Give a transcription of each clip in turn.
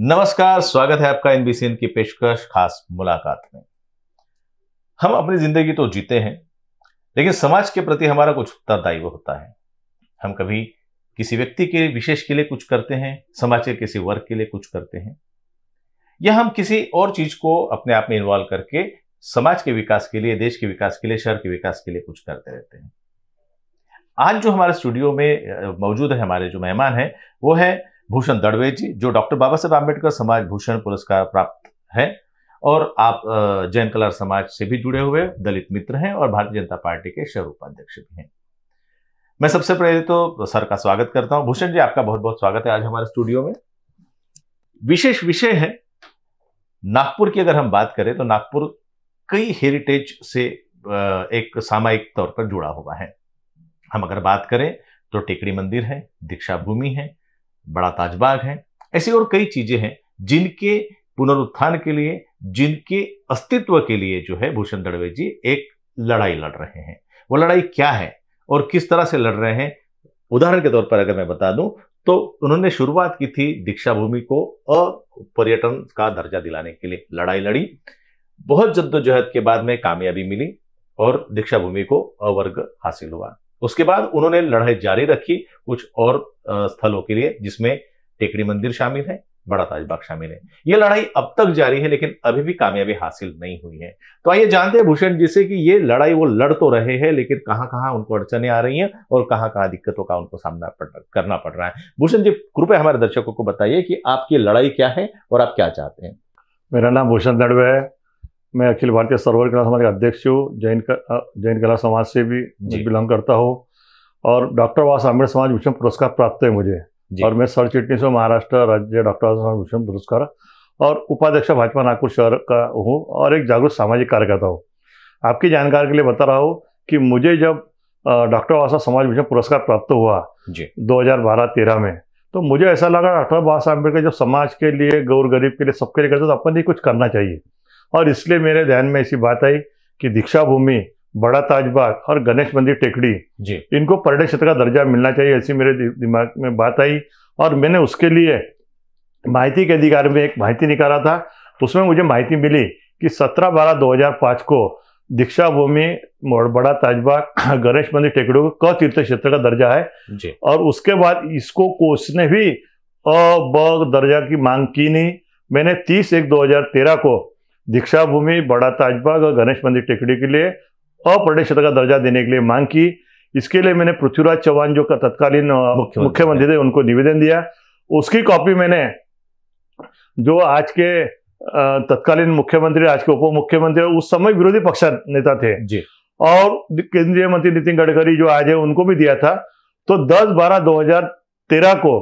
नमस्कार स्वागत है आपका एनबीसीएन की पेशकश खास मुलाकात में हम अपनी जिंदगी तो जीते हैं लेकिन समाज के प्रति हमारा कुछ उत्तरदायित्व होता है हम कभी किसी व्यक्ति के विशेष के लिए कुछ करते हैं समाज के किसी वर्ग के लिए कुछ करते हैं या हम किसी और चीज को अपने आप में इन्वॉल्व करके समाज के विकास के लिए देश के विकास के लिए शहर के विकास के लिए कुछ करते रहते हैं आज जो हमारे स्टूडियो में मौजूद है हमारे जो मेहमान हैं वो है भूषण दड़वे जी जो डॉक्टर बाबा साहेब आम्बेडकर समाज भूषण पुरस्कार प्राप्त है और आप जैन कलर समाज से भी जुड़े हुए दलित मित्र हैं और भारतीय जनता पार्टी के शहर उपाध्यक्ष भी हैं मैं सबसे पहले तो सर का स्वागत करता हूं भूषण जी आपका बहुत बहुत स्वागत है आज हमारे स्टूडियो में विशेष विषय है नागपुर की अगर हम बात करें तो नागपुर कई हेरिटेज से एक सामायिक तौर पर जुड़ा हुआ है हम अगर बात करें तो टेकड़ी मंदिर है दीक्षा भूमि है बड़ा ताजबाग है ऐसी और कई चीजें हैं जिनके पुनरुत्थान के लिए जिनके अस्तित्व के लिए जो है भूषण दड़वे जी एक लड़ाई लड़ रहे हैं वो लड़ाई क्या है और किस तरह से लड़ रहे हैं उदाहरण के तौर पर अगर मैं बता दूं तो उन्होंने शुरुआत की थी दीक्षा भूमि को और पर्यटन का दर्जा दिलाने के लिए लड़ाई लड़ी बहुत जद्दोजहद के बाद में कामयाबी मिली और दीक्षा भूमि को अवर्ग हासिल हुआ उसके बाद उन्होंने लड़ाई जारी रखी कुछ और स्थलों के लिए जिसमें टेकड़ी मंदिर शामिल है बड़ा ताजबाग शामिल है ये लड़ाई अब तक जारी है लेकिन अभी भी कामयाबी हासिल नहीं हुई है तो आइए जानते हैं भूषण जी से कि ये लड़ाई वो लड़ तो रहे हैं लेकिन कहाँ कहां उनको अड़चने आ रही हैं और कहाँ कहां दिक्कतों का उनको सामना पड़, करना पड़ रहा है भूषण जी कृपया हमारे दर्शकों को बताइए कि आपकी लड़ाई क्या है और आप क्या चाहते हैं मेरा नाम भूषण दड़वे है मैं अखिल भारतीय सर्वर कला समाज का अध्यक्ष हूँ जैन जैन कला समाज से भी बिलोंग करता हूँ और डॉक्टर बाबा आम्बेडकर समाज भूषण पुरस्कार प्राप्त है मुझे और मैं सर चिटनी से महाराष्ट्र राज्य डॉक्टर बाबा भूषण पुरस्कार और उपाध्यक्ष भाजपा नागपुर शहर का हूँ और एक जागरूक सामाजिक कार्यकर्ता हूँ आपकी जानकारी के लिए बता रहा हूँ कि मुझे जब डॉक्टर बाबा समाज भूषण पुरस्कार प्राप्त हुआ दो हजार बारह तेरह में तो मुझे ऐसा लगा डॉक्टर बाबा साहब आम्बेडकर जब समाज के लिए गौर गरीब के लिए सबके लिए करते तो अपन ही कुछ करना चाहिए और इसलिए मेरे ध्यान में ऐसी बात आई कि दीक्षा भूमि बड़ा ताजबाग और गणेश मंदिर टेकड़ी जी इनको पर्यटक क्षेत्र का दर्जा मिलना चाहिए ऐसी मेरे दिमाग में बात आई और मैंने उसके लिए माहिती के अधिकार में एक माहिती निकाला था तो उसमें मुझे माहिती मिली कि 17 बारह 2005 को दीक्षा भूमि बड़ा ताजबाग गणेश मंदिर टेकड़ी को क तीर्थ क्षेत्र का दर्जा है जी। और उसके बाद इसको कोष ने भी अ दर्जा की मांग की नहीं मैंने तीस एक दो को दीक्षा भूमि बड़ा ताजबाग और गणेश मंदिर टेकड़ी के लिए अप्रदेश क्षेत्र का दर्जा देने के लिए मांग की इसके लिए मैंने पृथ्वीराज चौहान जो का तत्कालीन मुख्यमंत्री थे उनको निवेदन दिया उसकी कॉपी मैंने जो आज के तत्कालीन मुख्यमंत्री आज के उप मुख्यमंत्री उस समय विरोधी पक्ष नेता थे जी। और केंद्रीय मंत्री नितिन गडकरी जो आज है उनको भी दिया था तो 10 बारह 2013 को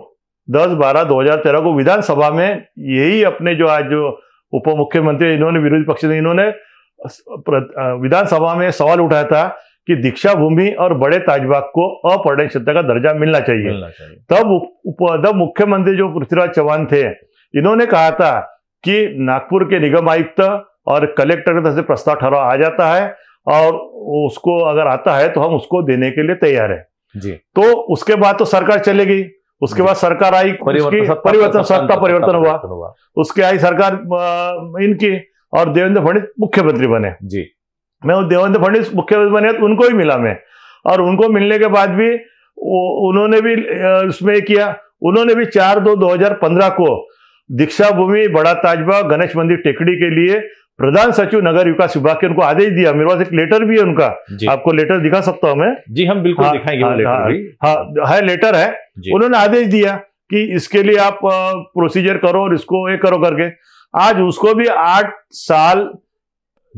10 बारह 2013 को विधानसभा में यही अपने जो आज जो उप मुख्यमंत्री इन्होंने विरोधी पक्ष ने इन्होंने विधानसभा में सवाल उठाया था कि दीक्षा भूमि और बड़े ताजबाग को अपर्ण क्षेत्र का दर्जा मिलना चाहिए, मिलना चाहिए। तब उप तब मुख्यमंत्री जो पृथ्वीराज चौहान थे इन्होंने कहा था कि नागपुर के निगम आयुक्त और कलेक्टर के से प्रस्ताव ठहराव आ जाता है और उसको अगर आता है तो हम उसको देने के लिए तैयार है जी तो उसके बाद तो सरकार चलेगी उसके बाद सरकार आई परिवर्तन सत्ता परिवर्तन हुआ उसके आई सरकार इनकी और देवेंद्र फडणवीस मुख्यमंत्री बने जी मैं देवेंद्र फडणवीस मुख्यमंत्री बने तो उनको ही मिला मैं और उनको मिलने के बाद भी उन्होंने भी उसमें किया उन्होंने भी चार दो दो हजार पंद्रह को दीक्षा भूमि बड़ा ताजबा गणेश मंदिर टेकड़ी के लिए प्रधान सचिव नगर विकास विभाग के उनको आदेश दिया मेरे पास एक लेटर भी है उनका आपको लेटर दिखा सकता हूं मैं जी हम बिल्कुल हाँ, दिखाएंगे हाँ, लेटर हा, भी। हा, है लेटर है उन्होंने आदेश दिया कि इसके लिए आप प्रोसीजर करो और इसको ये करो करके आज उसको भी आठ साल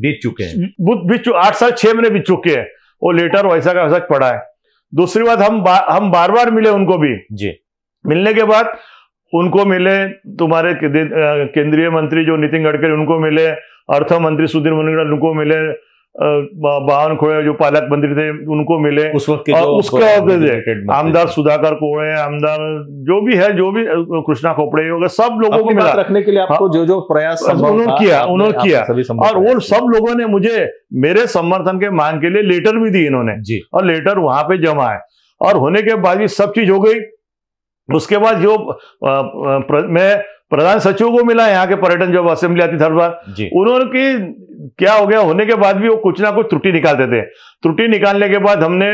बीत चुके हैं आठ साल छह महीने बीत चुके हैं वो लेटर वैसा का वैसा पड़ा है दूसरी बात हम बा, हम बार बार मिले उनको भी जी मिलने के बाद उनको मिले तुम्हारे केंद्रीय मंत्री जो नितिन गडकरी उनको मिले अर्थमंत्री सुधीर मुनगढ़ उनको मिले बावन खोए जो पालक मंत्री थे उनको मिले उस वक्त और उसके वक्त आमदार सुधाकर कोड़े आमदार जो भी है जो भी कृष्णा खोपड़े वगैरह सब लोगों को मिला रखने के लिए आपको हाँ। जो जो प्रयास उन्होंने किया उन्होंने किया और वो सब लोगों ने मुझे मेरे समर्थन के मांग के लिए लेटर भी दी इन्होंने और लेटर वहां पे जमा है और होने के बाद ये सब चीज हो गई उसके बाद जो मैं प्रधान सचिव को मिला यहाँ के पर्यटन जब असेंबली आती थर्ड बार उन्होंने क्या हो गया होने के बाद भी वो कुछ ना कुछ त्रुटि निकालते थे त्रुटि निकालने के बाद हमने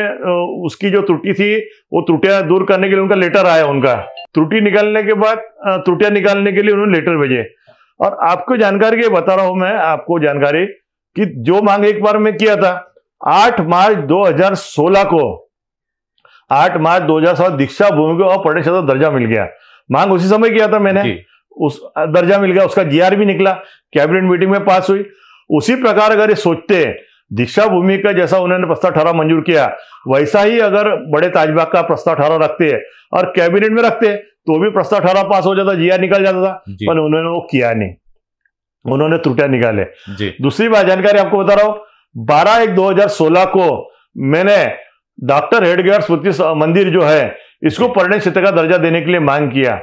उसकी जो त्रुटि थी वो त्रुटियां दूर करने के लिए उनका लेटर आया उनका त्रुटि निकालने के बाद त्रुटियां निकालने के लिए उन्होंने लेटर भेजे और आपको जानकारी के बता रहा हूं मैं आपको जानकारी कि जो मांग एक बार में किया था 8 मार्च 2016 को 8 मार्च 2016 दीक्षा भूमि को पर्यटन दर्जा मिल गया मांग उसी समय किया था मैंने उस दर्जा मिल गया उसका जीआर भी निकला कैबिनेट मीटिंग में पास हुई उसी प्रकार अगर ये सोचते हैं दीक्षा भूमि का जैसा उन्होंने प्रस्ताव ठहरा मंजूर किया वैसा ही अगर बड़े ताजबाग का प्रस्ताव ठहरा रखते हैं और कैबिनेट में रखते हैं तो भी प्रस्ताव ठहरा पास हो जाता जीआर निकल जाता था पर उन्होंने वो किया नहीं उन्होंने त्रुटियां निकाले दूसरी बात जानकारी आपको बता रहा हूं बारह एक दो हजार सोलह को मैंने डॉक्टर हेडगेयर स्मृति मंदिर जो है इसको पर्यटन क्षेत्र का दर्जा देने के लिए मांग किया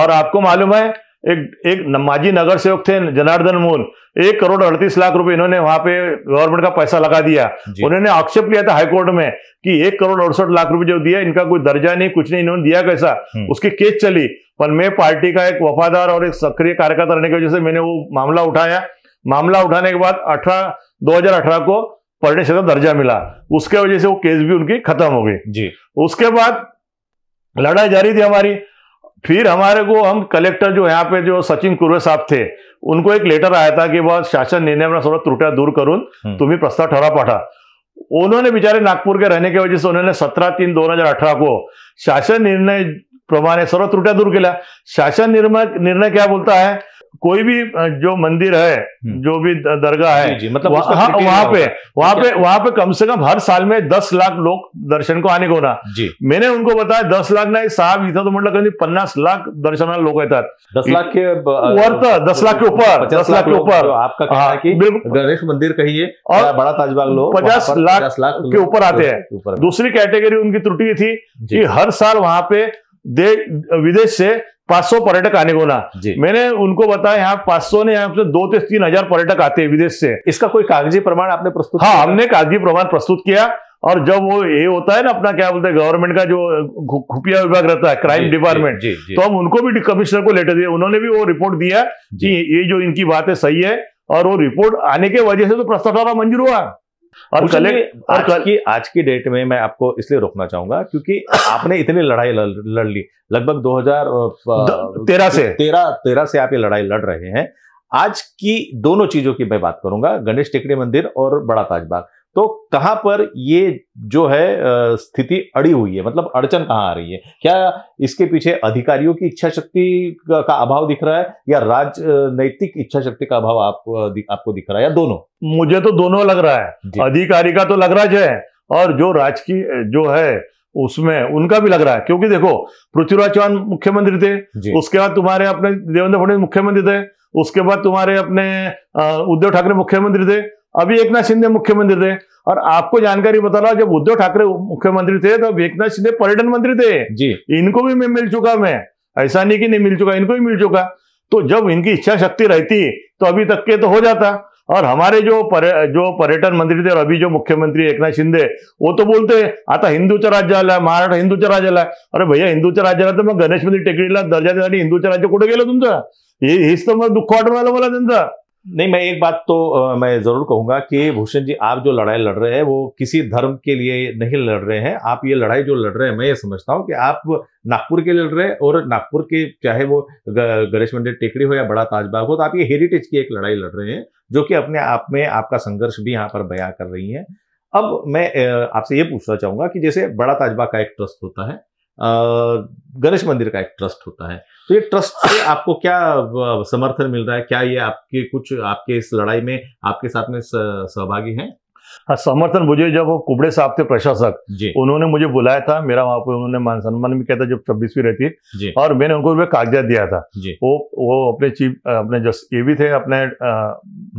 और आपको मालूम है एक एक माजी नगर सेवक थे जनार्दन मूल एक करोड़ अड़तीस लाख रुपए इन्होंने वहां पे गवर्नमेंट का पैसा लगा दिया उन्होंने आक्षेप लिया था हाईकोर्ट में कि एक करोड़ अड़सठ लाख रुपए जो दिया इनका कोई दर्जा नहीं कुछ नहीं इन्होंने दिया कैसा हम्म। उसकी केस चली पर मैं पार्टी का एक वफादार और एक सक्रिय कार्यकर्ता रहने की वजह से मैंने वो मामला उठाया मामला उठाने के बाद अठारह दो को पढ़ने से तो दर्जा मिला उसके वजह से वो केस भी उनकी खत्म हो गई जी उसके बाद लड़ाई जारी थी हमारी फिर हमारे को हम कलेक्टर जो यहाँ पे जो सचिन कुर्वे साहब थे उनको एक लेटर आया था कि वह शासन निर्णय में सर्व त्रुटिया दूर करून हम्म। तुम्हें प्रस्ताव ठहरा पाठा उन्होंने बेचारे नागपुर के रहने की वजह से उन्होंने सत्रह तीन दो हजार अठारह को शासन निर्णय प्रमाणे सर्व त्रुटिया दूर केल्या शासन निर्णय निर्णय क्या बोलता है कोई भी जो मंदिर है हम्म। जो भी दरगाह है जी, मतलब वह, हाँ, वहां पे वहां पे वहाँ पे कम से कम हर साल में दस लाख लोग दर्शन को आने को ना मैंने उनको बताया दस लाख ना साहब इतना तो मतलब कहीं पन्नास लाख दर्शनाला लोक येतात दस लाख के वर्त तो, दस लाख के ऊपर दस लाख के ऊपर आपका हाँ, गणेश मंदिर कहिए और बड़ा ताजबाग लोग पचास लाख के ऊपर आते हैं दूसरी कैटेगरी उनकी त्रुटि थी कि हर साल वहां पे विदेश से 500 पर्यटक आने को ना मैंने उनको बताया यहाँ 500 ने यहाँ से दो से तीन हजार पर्यटक आते हैं विदेश से इसका कोई कागजी प्रमाण आपने प्रस्तुत हाँ हमने कागजी प्रमाण प्रस्तुत किया और जब वो ये होता है ना अपना क्या बोलते हैं गवर्नमेंट का जो खुफिया विभाग रहता है क्राइम डिपार्टमेंट तो हम उनको भी कमिश्नर को लेटर दिया उन्होंने भी वो रिपोर्ट दिया कि ये जो इनकी बात है सही है और वो रिपोर्ट आने के वजह से तो प्रस्ताव मंजूर हुआ और कलेक्ट आज कल... की आज की डेट में मैं आपको इसलिए रोकना चाहूंगा क्योंकि आपने इतनी लड़ाई लड़ ली लगभग 2013 से तेरह तेरह से आप ये लड़ाई लड़ रहे हैं आज की दोनों चीजों की मैं बात करूंगा गणेश टेकड़ी मंदिर और बड़ा ताजबाग तो कहां पर ये जो है स्थिति अड़ी हुई है मतलब अड़चन कहां आ रही है क्या इसके पीछे अधिकारियों की इच्छा शक्ति का अभाव दिख रहा है या राजनैतिक इच्छा शक्ति का अभाव आप, आपको दिख रहा है या दोनों मुझे तो दोनों लग रहा है अधिकारी का तो लग रहा है और जो राजकीय जो है उसमें उनका भी लग रहा है क्योंकि देखो पृथ्वीराज चौहान मुख्यमंत्री थे उसके बाद तुम्हारे अपने देवेंद्र फडणवीस मुख्यमंत्री थे उसके बाद तुम्हारे अपने उद्धव ठाकरे मुख्यमंत्री थे अभी एक नाथ शिंदे मुख्यमंत्री थे और आपको जानकारी बता रहा जब उद्धव ठाकरे मुख्यमंत्री थे तो एक नाथ शिंदे पर्यटन मंत्री थे जी इनको भी मैं मिल चुका मैं ऐसा नहीं कि नहीं मिल चुका इनको भी मिल चुका तो जब इनकी इच्छा शक्ति रहती तो अभी तक के तो हो जाता और हमारे जो पर, जो पर्यटन मंत्री थे और अभी जो मुख्यमंत्री नाथ शिंदे वो तो बोलते आता चा राज्य आला महाराष्ट्र चा राज्य आला अरे भैया चा राज्य आला तर तो मग गणेश मंदिर टेकडीला दर्जा देण्यासाठी हिंदूचं राज्य कुठे गेलं तुमचं हेच तर तो मला दुःख वाटून आलं मला त्यांचं नहीं मैं एक बात तो मैं जरूर कहूंगा कि भूषण जी आप जो लड़ाई लड़ रहे हैं वो किसी धर्म के लिए नहीं लड़ रहे हैं आप ये लड़ाई जो लड़ रहे हैं मैं ये समझता हूँ कि आप नागपुर के लिए लड़ रहे हैं और नागपुर के चाहे वो गणेश मंदिर टेकड़ी हो या बड़ा ताजबाग हो तो आप ये हेरिटेज की एक लड़ाई लड़ रहे हैं जो कि अपने आप में आपका संघर्ष भी यहाँ पर बयां कर रही है अब मैं आपसे ये पूछना चाहूंगा कि जैसे बड़ा ताजबाग का एक ट्रस्ट होता है गणेश मंदिर का एक ट्रस्ट होता है तो ये ट्रस्ट से आपको क्या समर्थन मिल रहा है क्या ये आपके कुछ आपके इस लड़ाई में आपके साथ में सहभागी हैं हाँ, समर्थन मुझे जब वो कुबड़े साहब थे प्रशासक उन्होंने मुझे बुलाया था मेरा वहां पर उन्होंने मान सम्मान भी किया था जब छब्बीसवीं रहती और मैंने उनको कागजात दिया था वो वो अपने चीफ अपने ये भी थे अपने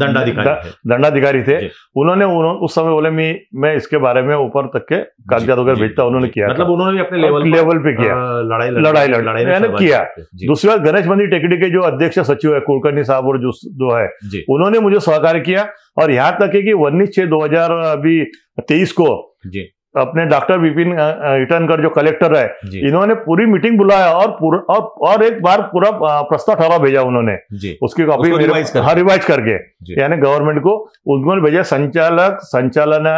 दंडाधिकारी दंडाधिकारी थे उन्होंने उस समय बोले मैं मैं इसके बारे में ऊपर तक के कागजात वगैरह भेजता उन्होंने किया मतलब उन्होंने भी अपने लेवल लेवल पे किया लड़ाई लड़ाई लड़ाई किया दूसरी बात गणेश मंदिर टेकड़ी के जो अध्यक्ष सचिव है कुलकर्णी साहब और जो है उन्होंने मुझे सहकार किया और यहाँ तक है कि उन्नीस छह दो हजार अभी तेईस को जी अपने डॉक्टर विपिन इटनकर जो कलेक्टर है इन्होंने पूरी मीटिंग बुलाया और पूर, और और एक बार पूरा प्रस्ताव ठहरा भेजा उन्होंने उसकी कॉपी रिवाइज करके हाँ, यानी गवर्नमेंट को उन्होंने भेजा संचालक संचालन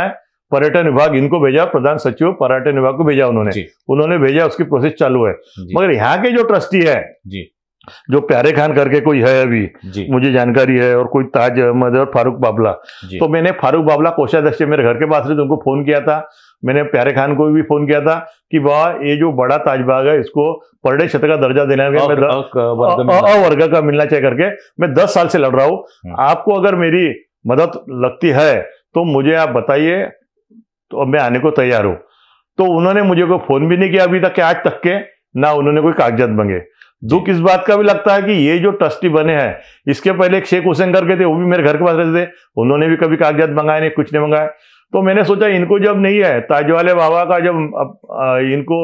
पर्यटन विभाग इनको भेजा प्रधान सचिव पर्यटन विभाग को भेजा उन्होंने उन्होंने भेजा उसकी प्रोसेस चालू है मगर यहाँ के जो ट्रस्टी है जो प्यारे खान करके कोई है अभी मुझे जानकारी है और कोई ताज अहमद और फारूक बाबला तो मैंने फारूक बाबला कोषाध्यक्ष मेरे घर के पास थे उनको फोन किया था मैंने प्यारे खान को भी फोन किया था कि वाह ये जो बड़ा ताजबाग है इसको परडे क्षेत्र का दर्जा देना अवर्ग का मिलना चाहिए करके मैं दस साल से लड़ रहा हूँ हम्म। आपको अगर मेरी मदद लगती है तो मुझे आप बताइए तो मैं आने को तैयार हूँ तो उन्होंने मुझे कोई फोन भी नहीं किया अभी तक के आज तक के ना उन्होंने कोई कागजात मांगे दुख इस बात का भी लगता है कि ये जो ट्रस्टी बने हैं इसके पहले एक शेख हुसैन करके थे वो भी मेरे घर के पास रहते थे उन्होंने भी कभी कागजात मंगाए नहीं कुछ नहीं मंगाए तो मैंने सोचा इनको जब नहीं है ताज वाले बाबा का जब इनको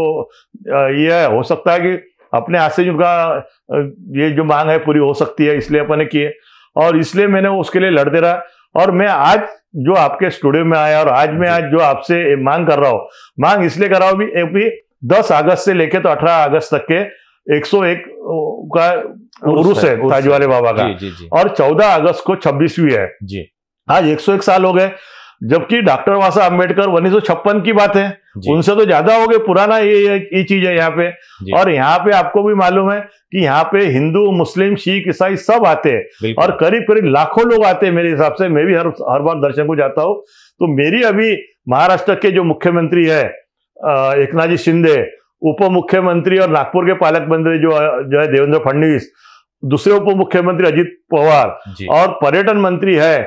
ये है हो सकता है कि अपने हाथ से उनका ये जो मांग है पूरी हो सकती है इसलिए अपने किए और इसलिए मैंने उसके लिए लड़ते रहा और मैं आज जो आपके स्टूडियो में आया और आज मैं आज जो आपसे मांग कर रहा हूँ मांग इसलिए कर रहा हूँ भी दस अगस्त से लेके तो अठारह अगस्त तक के 101 का उर्स है, है ताज वाले बाबा का जी, जी, और 14 अगस्त को 26वीं है जी आज 101 साल हो गए जबकि डॉक्टर साहब अम्बेडकर उन्नीस की बात है उनसे तो ज्यादा हो गए पुराना ये ये चीज है यहाँ पे और यहाँ पे आपको भी मालूम है कि यहाँ पे हिंदू मुस्लिम सिख ईसाई सब आते हैं और करीब करीब लाखों लोग आते हैं मेरे हिसाब से मैं भी हर हर बार दर्शन को जाता हूँ तो मेरी अभी महाराष्ट्र के जो मुख्यमंत्री है एक जी शिंदे उप मुख्यमंत्री और नागपुर के पालक मंत्री जो जो है देवेंद्र फडणवीस दूसरे उप मुख्यमंत्री अजित पवार और पर्यटन मंत्री है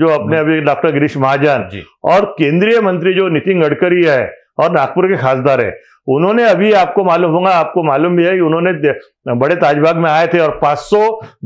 जो अपने हम्म। अभी डॉक्टर गिरीश महाजन और केंद्रीय मंत्री जो नितिन गडकरी है और नागपुर के खासदार है उन्होंने अभी आपको मालूम होगा आपको मालूम भी है कि उन्होंने बड़े ताजबाग में आए थे और 500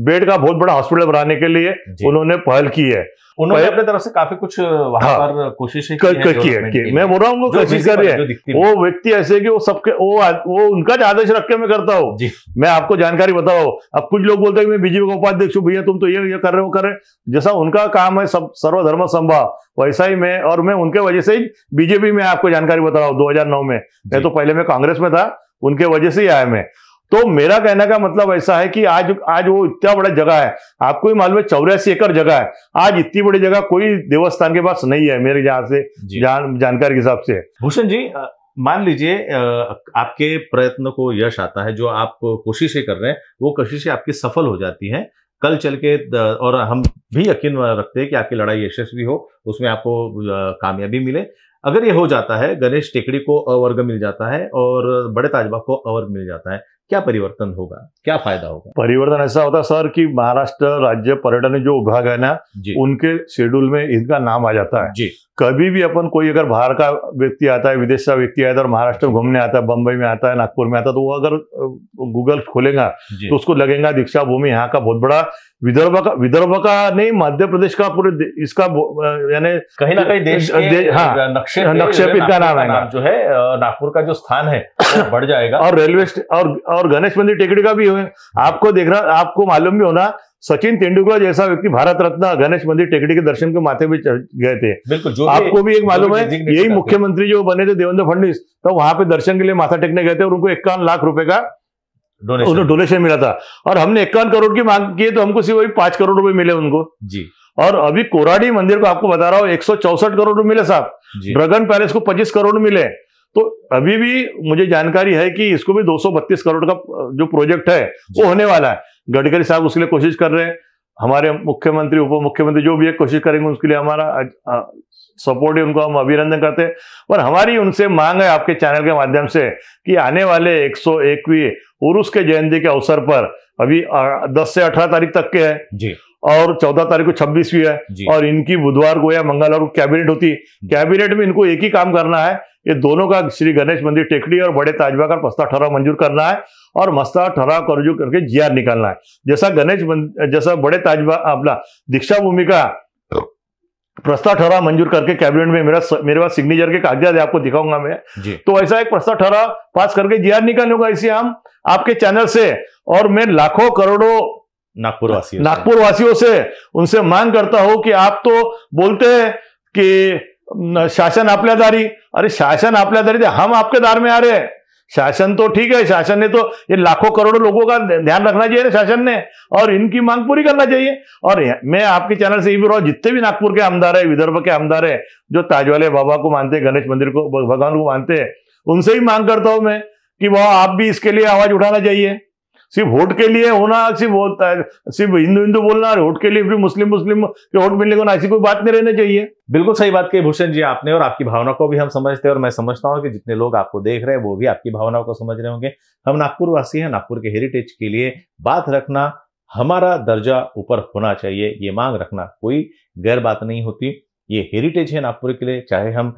बेड का बहुत बड़ा हॉस्पिटल बनाने के लिए उन्होंने पहल की है उन्होंने अपने तरफ से काफी कुछ वहां हाँ, पर कोशिश की, की, है, की मैं बोल रहा हूँ कोशिश कर रही है वो व्यक्ति ऐसे की वो सबके वो वो उनका आदेश रख के मैं करता हूँ मैं आपको जानकारी बताओ अब कुछ लोग बोलते हैं मैं बीजेपी का उपाध्यक्ष हूँ भैया तुम तो ये ये कर रहे हो कर रहे जैसा उनका काम है सब सर्वधर्म संभाव वैसा ही मैं और मैं उनके वजह से ही बीजेपी में आपको जानकारी बता रहा हूँ दो में मैं तो पहले पहले मैं कांग्रेस में था उनके वजह से ही आया मैं तो मेरा कहने का मतलब ऐसा है कि आज आज वो इतना बड़ा जगह है आपको ही मालूम है चौरासी एकड़ जगह है आज इतनी बड़ी जगह कोई देवस्थान के पास नहीं है मेरे जहां से जान, जानकारी के हिसाब से भूषण जी मान लीजिए आपके प्रयत्न को यश आता है जो आप कोशिशें कर रहे हैं वो कोशिशें आपकी सफल हो जाती हैं कल चल के और हम भी यकीन रखते हैं कि आपकी लड़ाई यशस्वी हो उसमें आपको कामयाबी मिले अगर ये हो जाता है गणेश टेकड़ी को अवर्ग मिल जाता है और बड़े ताजबाग को अवर्ग मिल जाता है क्या परिवर्तन होगा क्या फायदा होगा परिवर्तन ऐसा होता सर कि महाराष्ट्र राज्य पर्यटन जो विभाग है ना उनके शेड्यूल में इनका नाम आ जाता है जी कभी भी अपन कोई अगर बाहर का व्यक्ति आता है विदेश का व्यक्ति आता है और महाराष्ट्र में घूमने आता है बम्बई में आता है नागपुर में आता है तो वो अगर गूगल खोलेगा तो उसको लगेगा दीक्षा भूमि यहाँ का बहुत बड़ा विदर्भ का विदर्भ का नहीं मध्य प्रदेश का पूरे इसका यानी कहीं ना कहीं देश दे, हाँ नक्शे नक्शे नाम है जो है नागपुर का जो स्थान है बढ़ जाएगा और रेलवे और और गणेश मंदिर टेकड़ी का भी आपको देख रहा आपको मालूम भी होना सचिन तेंदुलकर जैसा व्यक्ति भारत रत्न गणेश मंदिर टेकड़ी के दर्शन के माथे भी गए थे बिल्कुल जो आपको भी एक मालूम है यही मुख्यमंत्री जो बने थे देवेंद्र फडणवीस तो वहां पे दर्शन के लिए माथा टेकने गए थे और उनको इक्यावन लाख रुपए का डोनेशन मिला था और हमने इक्यावन करोड़ की मांग की तो हमको सिर्फ पांच करोड़ रुपए मिले उनको जी और अभी कोराडी मंदिर को आपको बता रहा हूँ एक करोड़ मिले साहब ड्रगन पैलेस को पच्चीस करोड़ मिले तो अभी भी मुझे जानकारी है कि इसको भी 232 करोड़ का जो प्रोजेक्ट है वो होने वाला है गडकरी साहब उसके लिए कोशिश कर रहे हैं हमारे मुख्यमंत्री उप मुख्यमंत्री जो भी है कोशिश करेंगे उसके लिए हमारा सपोर्ट है उनको हम अभिनंदन करते हैं और हमारी उनसे मांग है आपके चैनल के माध्यम से कि आने वाले एक सौ एकवी उर्स के जयंती के अवसर पर अभी दस से अठारह तारीख तक के है जी और चौदह तारीख को छब्बीस भी है और इनकी बुधवार को या मंगलवार को कैबिनेट होती है कैबिनेट में इनको एक ही काम करना है ये दोनों का श्री गणेश मंदिर टेकड़ी और बड़े ताजबा का मस्ता ठहराव मंजूर करना है और मस्ता ठहराव करजू करके जीआर निकालना है जैसा गणेश जैसा बड़े ताजबा अपना दीक्षा भूमि का प्रस्ताव ठहराव मंजूर करके कैबिनेट में मेरा मेरे पास सिग्नेचर के कागजात आपको दिखाऊंगा मैं तो ऐसा एक प्रस्ताव ठहरा पास करके जीआर निकालूंगा इसे हम आपके चैनल से और मैं लाखों करोड़ों नागपुर वासी नागपुर वासियों से उनसे मांग करता हूं कि आप तो बोलते हैं कि शासन आपल्या दारी अरे शासन आपल्या दारी तो हम आपके दार में आ रहे हैं शासन तो ठीक है शासन ने तो ये लाखों करोड़ों लोगों का ध्यान रखना चाहिए ना शासन ने और इनकी मांग पूरी करना चाहिए और मैं आपके चैनल से ये भी रहा जितने भी नागपुर के आमदार है विदर्भ के आमदार है जो ताजवाले बाबा को मानते हैं गणेश मंदिर को भगवान को मानते हैं उनसे ही मांग करता हूं मैं कि वह आप भी इसके लिए आवाज उठाना चाहिए सिर्फ वोट के लिए होना सिर्फ होता है सिर्फ हिंदू हिंदू बोलना वोट के लिए फिर मुस्लिम मुस्लिम के वोट मिलने को ना ऐसी कोई बात नहीं रहनी चाहिए बिल्कुल सही बात कही भूषण जी आपने और आपकी भावना को भी हम समझते हैं और मैं समझता हूँ कि जितने लोग आपको देख रहे हैं वो भी आपकी भावनाओं को समझ रहे होंगे हम नागपुर वासी हैं नागपुर के हेरिटेज के लिए बात रखना हमारा दर्जा ऊपर होना चाहिए ये मांग रखना कोई गैर बात नहीं होती ये हेरिटेज है नागपुर के लिए चाहे हम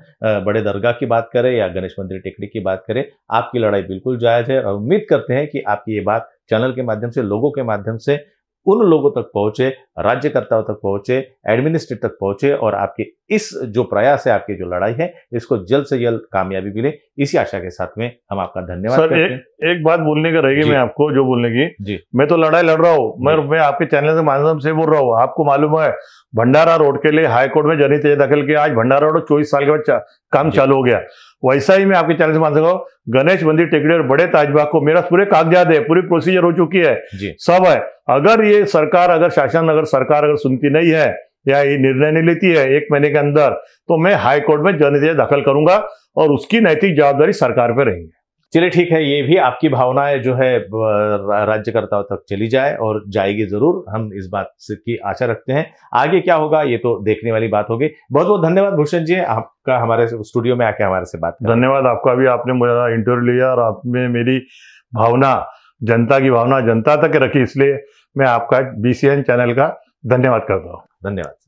बड़े दरगाह की बात करें या गणेश मंदिर टेकड़ी की बात करें आपकी लड़ाई बिल्कुल जायज है और उम्मीद करते हैं कि आपकी ये बात चैनल के माध्यम से लोगों के माध्यम से उन लोगों तक पहुंचे राज्यकर्ताओं तक पहुंचे एडमिनिस्ट्रेट तक पहुंचे और आपके इस जो प्रयास है आपकी जो लड़ाई है इसको जल्द से जल्द कामयाबी मिले इसी आशा के साथ में हम आपका धन्यवाद सर एक, एक बात बोलने का रहेगी मैं आपको जो बोलने की जी मैं तो लड़ाई लड़ रहा हूँ मैं मैं आपके चैनल के माध्यम से बोल रहा हूँ आपको मालूम है भंडारा रोड के लिए हाईकोर्ट में जनहित दाखिल किया आज भंडारा रोड चौबीस साल के बाद काम चालू हो गया वैसा ही मैं आपके चैनल से मान सकता हूँ गणेश मंदिर टेकड़ी और बड़े ताजबाग को मेरा पूरे कागजात है पूरी प्रोसीजर हो चुकी है सब है अगर ये सरकार अगर शासन अगर सरकार अगर सुनती नहीं है या ये निर्णय नहीं लेती है एक महीने के अंदर तो मैं हाईकोर्ट में जनहित दाखिल करूंगा और उसकी नैतिक जवाबदारी सरकार पर रहेंगे चलिए ठीक है ये भी आपकी भावनाएं जो है राज्यकर्ताओं तक चली जाए और जाएगी जरूर हम इस बात की आशा रखते हैं आगे क्या होगा ये तो देखने वाली बात होगी बहुत बहुत धन्यवाद भूषण जी आपका हमारे स्टूडियो में आके हमारे से बात धन्यवाद आपका भी आपने मेरा इंटरव्यू लिया और आपने मेरी भावना जनता की भावना जनता तक रखी इसलिए मैं आपका बी चैनल का धन्यवाद करता हूँ धन्यवाद